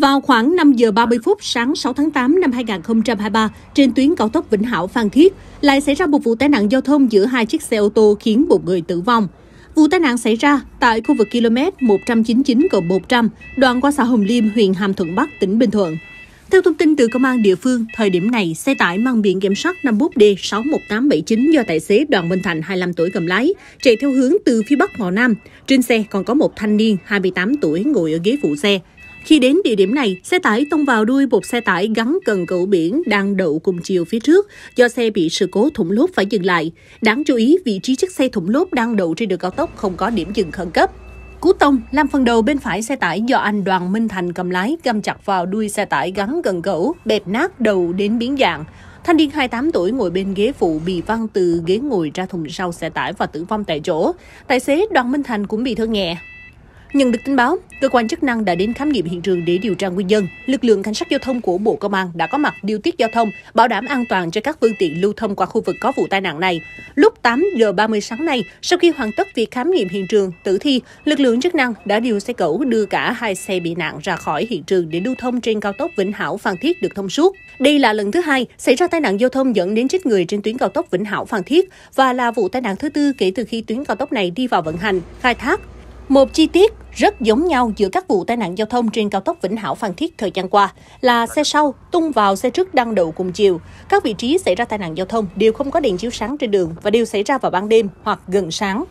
Vào khoảng 5 giờ 30 phút sáng 6 tháng 8 năm 2023, trên tuyến cao tốc Vĩnh Hảo Phan Thiết lại xảy ra một vụ tai nạn giao thông giữa hai chiếc xe ô tô khiến một người tử vong. Vụ tai nạn xảy ra tại khu vực km 199 100, đoạn qua xã Hồng Liêm, huyện Hàm Thuận Bắc, tỉnh Bình Thuận. Theo thông tin từ công an địa phương, thời điểm này, xe tải mang biển kiểm soát 51D61879 do tài xế Đoàn Minh Thành, 25 tuổi cầm lái, chạy theo hướng từ phía Bắc vào Nam. Trên xe còn có một thanh niên, 28 tuổi, ngồi ở ghế phụ xe. Khi đến địa điểm này, xe tải tông vào đuôi một xe tải gắn cần cẩu biển đang đậu cùng chiều phía trước. Do xe bị sự cố thủng lốp phải dừng lại. Đáng chú ý, vị trí chiếc xe thủng lốp đang đậu trên đường cao tốc không có điểm dừng khẩn cấp. Cú tông làm phần đầu bên phải xe tải do anh Đoàn Minh Thành cầm lái găm chặt vào đuôi xe tải gắn gần cẩu, bẹp nát đầu đến biến dạng. Thanh niên 28 tuổi ngồi bên ghế phụ bị văng từ ghế ngồi ra thùng sau xe tải và tử vong tại chỗ. Tài xế Đoàn Minh Thành cũng bị thương nhẹ. Nhận được tin báo, cơ quan chức năng đã đến khám nghiệm hiện trường để điều tra nguyên nhân. Lực lượng cảnh sát giao thông của Bộ Công an đã có mặt điều tiết giao thông, bảo đảm an toàn cho các phương tiện lưu thông qua khu vực có vụ tai nạn này. Lúc 8 giờ 30 sáng nay, sau khi hoàn tất việc khám nghiệm hiện trường, tử thi, lực lượng chức năng đã điều xe cẩu đưa cả hai xe bị nạn ra khỏi hiện trường để lưu thông trên cao tốc Vĩnh Hảo Phan Thiết được thông suốt. Đây là lần thứ hai xảy ra tai nạn giao thông dẫn đến chết người trên tuyến cao tốc Vĩnh Hảo Phan Thiết và là vụ tai nạn thứ tư kể từ khi tuyến cao tốc này đi vào vận hành, khai thác. Một chi tiết rất giống nhau giữa các vụ tai nạn giao thông trên cao tốc Vĩnh Hảo Phan Thiết thời gian qua là xe sau tung vào xe trước đang đậu cùng chiều. Các vị trí xảy ra tai nạn giao thông đều không có đèn chiếu sáng trên đường và đều xảy ra vào ban đêm hoặc gần sáng.